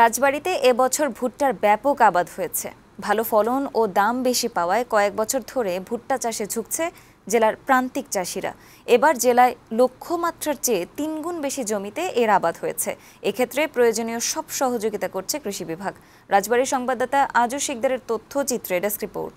রাজবাড়িতে এবছর ভুট্টার ব্যাপক আবাদ হয়েছে ভালো ফলন ও দাম বেশি পাওয়ায় কয়েক বছর ধরে ভুট্টা চাষে ঝুঁকছে জেলার প্রান্তিক চাষিরা এবার জেলায় লক্ষ্যমাত্রার চেয়ে তিনগুণ বেশি জমিতে এর আবাদ হয়েছে এক্ষেত্রে প্রয়োজনীয় সব সহযোগিতা করছে কৃষি বিভাগ রাজবাড়ির সংবাদদাতা আজু শিকদারের তথ্যচিত্রে ডেস্ক রিপোর্ট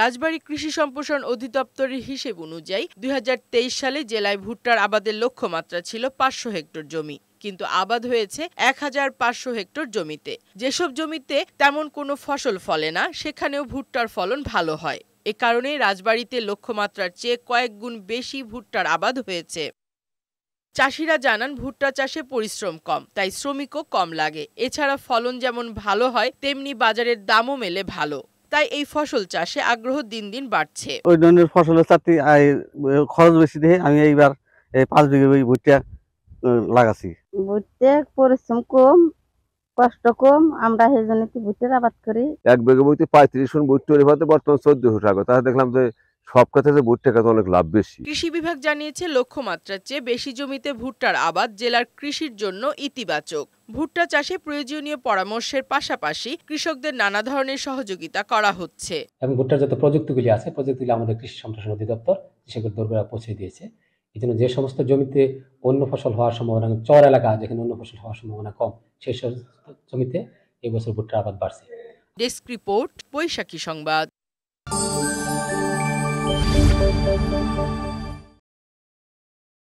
রাজবাড়ি কৃষি সম্প্রসারণ অধিদপ্তরের হিসেব অনুযায়ী দুই সালে জেলায় ভুট্টার আবাদের লক্ষ্যমাত্রা ছিল পাঁচশো হেক্টর জমি কিন্তু আবাদ হয়েছে এক হাজার পাঁচশো হেক্টর জমিতে যেসব জমিতে তেমন কোনো ফসল ফলে না সেখানেও ভুট্টার ফলন ভালো হয় এ কারণে রাজবাড়িতে লক্ষ্যমাত্রার চেয়ে কয়েক গুণ বেশি ভুট্টার আবাদ হয়েছে চাষিরা জানান ভুট্টা চাষে পরিশ্রম কম তাই শ্রমিকও কম লাগে এছাড়া ফলন যেমন ভালো হয় তেমনি বাজারের দামও মেলে ভালো তাই এই ফসল চাষে আগ্রহ দিন দিন বাড়ছে ওই ধরনের ফসলের চাষে খরচ বেশি দিয়ে আমি এইবার পাঁচ বিঘে ভুট্টা লাগাছি বুঝতে পরিশ্রম কম কষ্ট কম আমরা সেই জন্য বুঝতে আবাদ করি এক বিঘে বইতে পঁয়ত্রিশ শুন বুট তৈরি হতে বর্তমান চোদ্দশো টাকা তাহলে দেখলাম যে সব কথাতে ভুট্টা খাতে অনেক লাভ বেশি কৃষি বিভাগ জানিয়েছে লক্ষ্যমাত্রার চেয়ে বেশি জমিতে ভুট্টার আবাদ জেলার কৃষির জন্য ইতিবাচক ভুট্টা চাষে প্রয়োজনীয় পরামর্শের পাশাপাশি কৃষকদের নানা ধরনের সহযোগিতা করা হচ্ছে এবং ভুট্টার যত প্রযুক্তিগুলি আছে প্রযুক্তিগুলি আমাদের কৃষি সম্প্রসারণ অধিদপ্তর কৃষকের দরকার পৌঁছে দিয়েছে এই জন্য যে সমস্ত জমিতে অন্য ফসল হওয়ার সম্ভাবনা চর এলাকা যেখানে অন্য ফসল হওয়ার সম্ভাবনা কম সেই সমস্ত জমিতে এবছর ভুট্টার আবাদ বাড়ছে ডেস্ক রিপোর্ট বৈশাখী সংবাদ